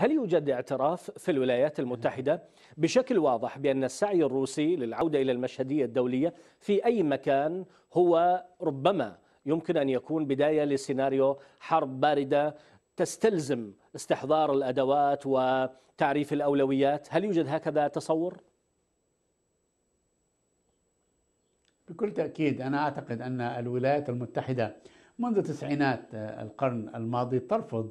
هل يوجد اعتراف في الولايات المتحدة بشكل واضح بأن السعي الروسي للعودة إلى المشهدية الدولية في أي مكان هو ربما يمكن أن يكون بداية لسيناريو حرب باردة تستلزم استحضار الأدوات وتعريف الأولويات هل يوجد هكذا تصور؟ بكل تأكيد أنا أعتقد أن الولايات المتحدة منذ تسعينات القرن الماضي ترفض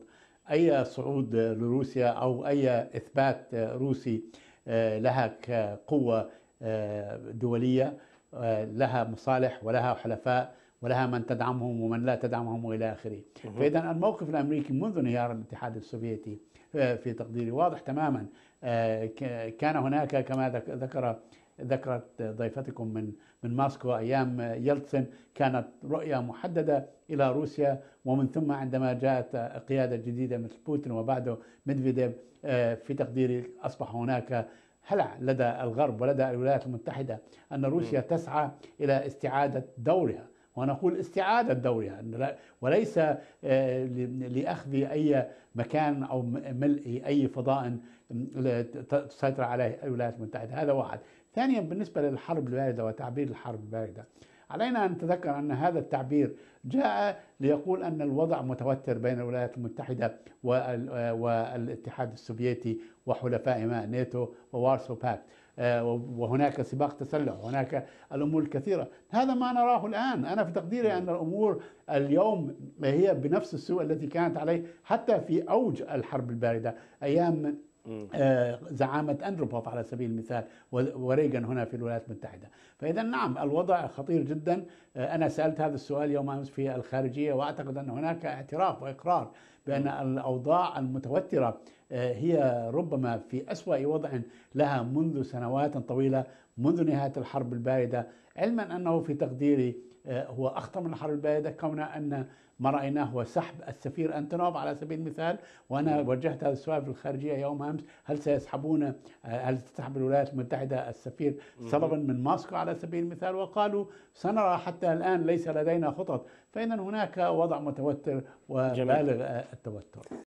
اي صعود لروسيا او اي اثبات روسي آه، لها كقوه آه، دوليه آه، لها مصالح ولها حلفاء ولها من تدعمهم ومن لا تدعمهم والى اخره. فاذا الموقف الامريكي منذ انهيار الاتحاد السوفيتي آه، في تقديري واضح تماما آه، كان هناك كما ذكر ذكرت ضيفتكم من من موسكو ايام آه، يلتسن كانت رؤيه محدده الى روسيا ومن ثم عندما جاءت قياده جديده مثل بوتين وبعده ميدفيديف في تقديري اصبح هناك هلع لدى الغرب ولدى الولايات المتحده ان روسيا تسعى الى استعاده دورها ونقول استعادة دورها وليس آه، لأخذ أي مكان أو ملء أي فضاء آه، تسيطر عليه الولايات المتحدة هذا واحد ثانيا بالنسبة للحرب الباردة وتعبير الحرب الباردة علينا أن نتذكر أن هذا التعبير جاء ليقول أن الوضع متوتر بين الولايات المتحدة والاتحاد السوفيتي وحلفائهما ناتو ووارسو باكت آه، وهناك سباق تسلح وهناك الامور الكثيره هذا ما نراه الان انا في تقديري ان الامور اليوم هي بنفس السوء التي كانت عليه حتى في اوج الحرب البارده ايام آه، زعامة أندروبوف على سبيل المثال وريغن هنا في الولايات المتحدة فإذا نعم الوضع خطير جدا آه، أنا سألت هذا السؤال يوم أمس في الخارجية وأعتقد أن هناك اعتراف وإقرار بأن الأوضاع المتوترة آه، هي ربما في أسوأ وضع لها منذ سنوات طويلة منذ نهاية الحرب الباردة علما أنه في تقديري آه، هو أخطر من الحرب الباردة كون أن ما رأيناه هو سحب السفير أنتونوف على سبيل المثال وأنا نعم. وجهت هذا السؤال في الخارجية يوم أمس هل سيسحبون آه، هل تسحب الولايات المتحدة السفير سببا من موسكو على سبيل المثال وقالوا سنرى حتى الآن ليس لدينا خطط فإذا هناك وضع متوتر وبالغ التوتر